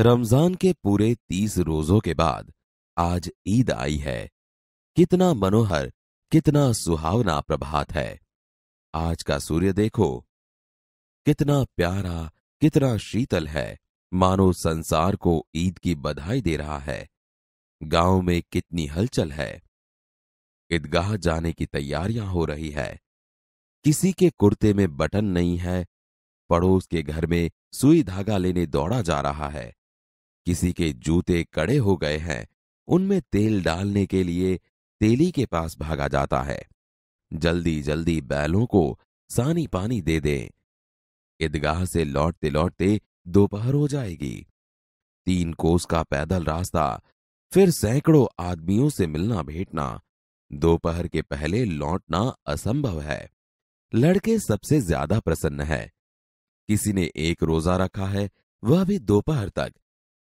रमजान के पूरे तीस रोजों के बाद आज ईद आई है कितना मनोहर कितना सुहावना प्रभात है आज का सूर्य देखो कितना प्यारा कितना शीतल है मानो संसार को ईद की बधाई दे रहा है गांव में कितनी हलचल है ईदगाह जाने की तैयारियां हो रही है किसी के कुर्ते में बटन नहीं है पड़ोस के घर में सुई धागा लेने दौड़ा जा रहा है किसी के जूते कड़े हो गए हैं उनमें तेल डालने के लिए तेली के पास भागा जाता है जल्दी जल्दी बैलों को सानी पानी दे दे ईदगाह से लौटते लौटते दोपहर हो जाएगी तीन कोस का पैदल रास्ता फिर सैकड़ों आदमियों से मिलना भेटना दोपहर के पहले लौटना असंभव है लड़के सबसे ज्यादा प्रसन्न है किसी ने एक रोजा रखा है वह भी दोपहर तक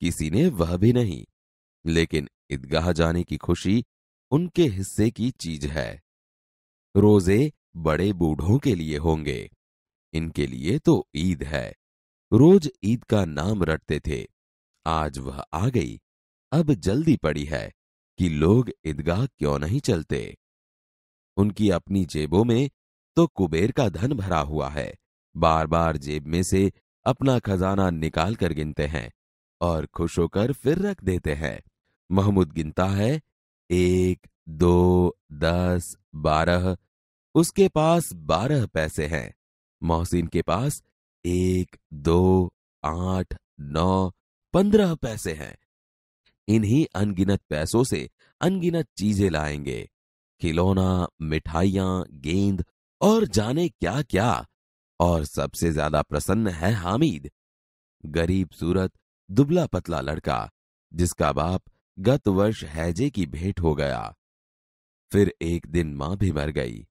किसी ने वह भी नहीं लेकिन ईदगाह जाने की खुशी उनके हिस्से की चीज है रोजे बड़े बूढ़ों के लिए होंगे इनके लिए तो ईद है रोज ईद का नाम रटते थे आज वह आ गई अब जल्दी पड़ी है कि लोग ईदगाह क्यों नहीं चलते उनकी अपनी जेबों में तो कुबेर का धन भरा हुआ है बार बार जेब में से अपना खजाना निकाल कर गिनते हैं और खुश होकर फिर रख देते हैं महमूद गिनता है एक दो दस बारह उसके पास बारह पैसे हैं मोहसिन के पास एक दो आठ नौ पंद्रह पैसे हैं इन्हीं अनगिनत पैसों से अनगिनत चीजें लाएंगे खिलौना मिठाइयां गेंद और जाने क्या क्या और सबसे ज्यादा प्रसन्न है हामिद गरीब सूरत दुबला पतला लड़का जिसका बाप गत वर्ष हैजे की भेंट हो गया फिर एक दिन मां भी मर गई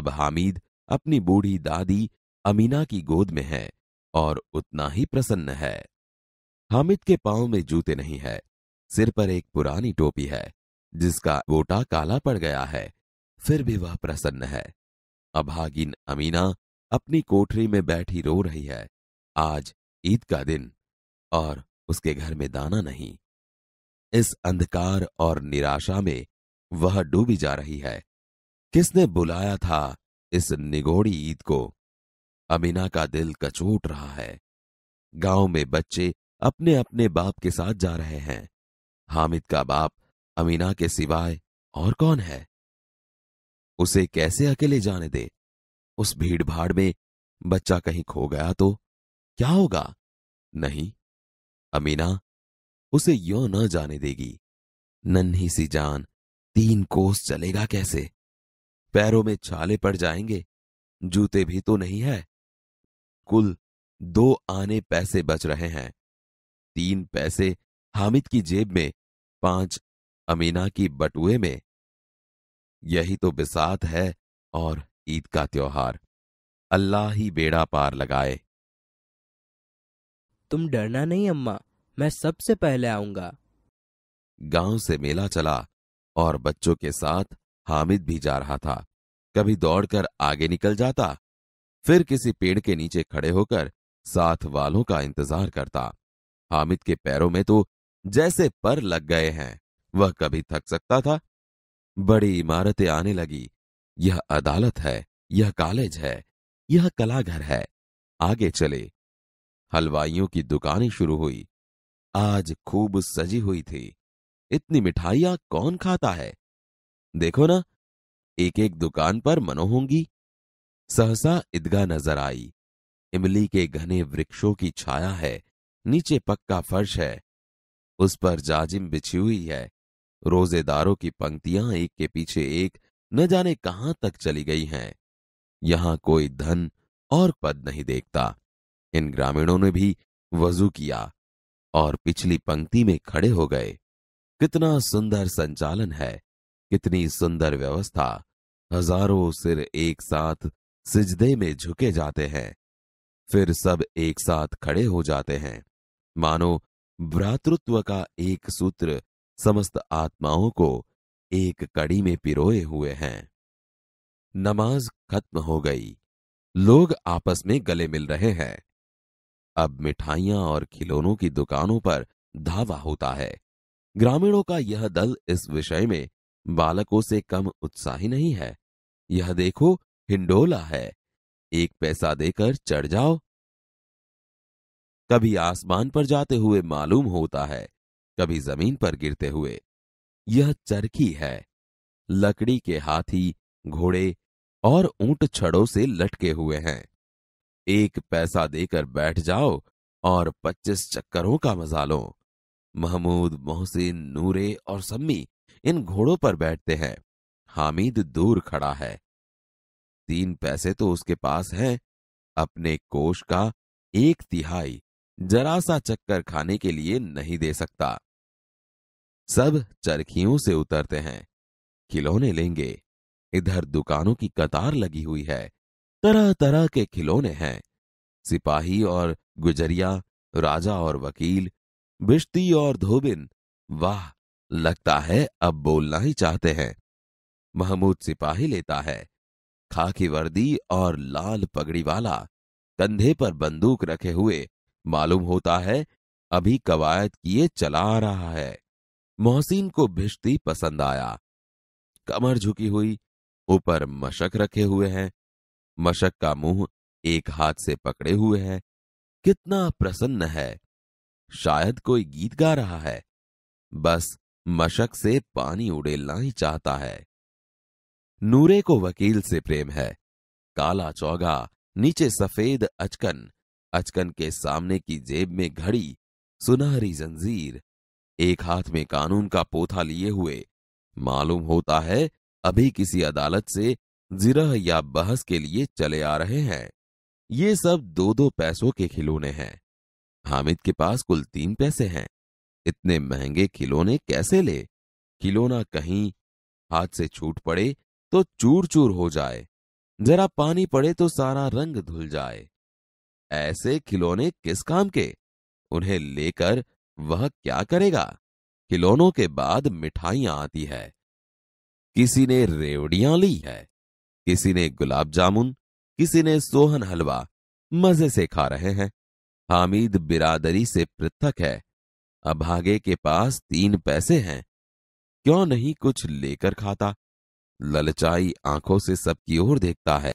अब हामिद अपनी बूढ़ी दादी अमीना की गोद में है और उतना ही प्रसन्न है हामिद के पांव में जूते नहीं है सिर पर एक पुरानी टोपी है जिसका गोटा काला पड़ गया है फिर भी वह प्रसन्न है अभागिन अमीना अपनी कोठरी में बैठी रो रही है आज ईद का दिन और उसके घर में दाना नहीं इस अंधकार और निराशा में वह डूबी जा रही है किसने बुलाया था इस निगोड़ी ईद को अमीना का दिल कचोट रहा है गांव में बच्चे अपने अपने बाप के साथ जा रहे हैं हामिद का बाप अमीना के सिवाय और कौन है उसे कैसे अकेले जाने दे उस भीड़ भाड़ में बच्चा कहीं खो गया तो क्या होगा नहीं अमीना उसे यो न जाने देगी नन्ही सी जान तीन कोस चलेगा कैसे पैरों में छाले पड़ जाएंगे जूते भी तो नहीं है कुल दो आने पैसे बच रहे हैं तीन पैसे हामिद की जेब में पांच अमीना की बटुए में यही तो बिसात है और ईद का त्योहार अल्लाह ही बेड़ा पार लगाए तुम डरना नहीं अम्मा मैं सबसे पहले आऊंगा गांव से मेला चला और बच्चों के साथ हामिद भी जा रहा था कभी दौड़कर आगे निकल जाता फिर किसी पेड़ के नीचे खड़े होकर साथ वालों का इंतजार करता हामिद के पैरों में तो जैसे पर लग गए हैं वह कभी थक सकता था बड़ी इमारतें आने लगी यह अदालत है यह कॉलेज है यह कलाघर है आगे चले हलवाइयों की दुकानें शुरू हुई आज खूब सजी हुई थी इतनी मिठाइयां कौन खाता है देखो ना एक एक दुकान पर मनो होंगी सहसा ईदगाह नजर आई इमली के घने वृक्षों की छाया है नीचे पक्का फर्श है उस पर जाजिम बिछी हुई है रोजेदारों की पंक्तियां एक के पीछे एक न जाने कहां तक चली गई हैं यहां कोई धन और पद नहीं देखता इन ग्रामीणों ने भी वजू किया और पिछली पंक्ति में खड़े हो गए कितना सुंदर संचालन है कितनी सुंदर व्यवस्था हजारों सिर एक साथ सिजदे में झुके जाते हैं फिर सब एक साथ खड़े हो जाते हैं मानो भ्रातृत्व का एक सूत्र समस्त आत्माओं को एक कड़ी में पिरोए हुए हैं नमाज खत्म हो गई लोग आपस में गले मिल रहे हैं अब मिठाइयां और खिलौनों की दुकानों पर धावा होता है ग्रामीणों का यह दल इस विषय में बालकों से कम उत्साही नहीं है यह देखो हिंडोला है एक पैसा देकर चढ़ जाओ कभी आसमान पर जाते हुए मालूम होता है कभी जमीन पर गिरते हुए यह चरखी है लकड़ी के हाथी घोड़े और ऊंट छड़ों से लटके हुए हैं एक पैसा देकर बैठ जाओ और पच्चीस चक्करों का मजा लो महमूद मोहसिन नूरे और सम्मी इन घोड़ों पर बैठते हैं हामिद दूर खड़ा है तीन पैसे तो उसके पास हैं अपने कोष का एक तिहाई जरा सा चक्कर खाने के लिए नहीं दे सकता सब चरखियों से उतरते हैं खिलौने लेंगे इधर दुकानों की कतार लगी हुई है तरह तरह के खिलौने हैं सिपाही और गुजरिया राजा और वकील बिश्ती और धोबिन वाह लगता है अब बोलना ही चाहते हैं महमूद सिपाही लेता है खाकी वर्दी और लाल पगड़ी वाला कंधे पर बंदूक रखे हुए मालूम होता है अभी कवायद किए चला आ रहा है मोहसिन को भिश्ती पसंद आया कमर झुकी हुई ऊपर मशक रखे हुए हैं मशक का मुंह एक हाथ से पकड़े हुए है कितना प्रसन्न है शायद कोई गीत गा रहा है बस मशक से पानी उड़ेलना ही चाहता है नूरे को वकील से प्रेम है काला चौगा नीचे सफेद अचकन अचकन के सामने की जेब में घड़ी सुनहरी जंजीर एक हाथ में कानून का पोथा लिए हुए मालूम होता है अभी किसी अदालत से जिरह या बहस के लिए चले आ रहे हैं ये सब दो दो पैसों के खिलौने हैं हामिद के पास कुल तीन पैसे हैं इतने महंगे खिलौने कैसे ले खिलौना कहीं हाथ से छूट पड़े तो चूर चूर हो जाए जरा पानी पड़े तो सारा रंग धुल जाए ऐसे खिलौने किस काम के उन्हें लेकर वह क्या करेगा खिलौनों के बाद मिठाइयां आती है किसी ने रेवड़ियां ली है किसी ने गुलाब जामुन किसी ने सोहन हलवा मजे से खा रहे हैं हामिद बिरादरी से पृथक है अभागे के पास तीन पैसे हैं क्यों नहीं कुछ लेकर खाता ललचाई आंखों से सबकी ओर देखता है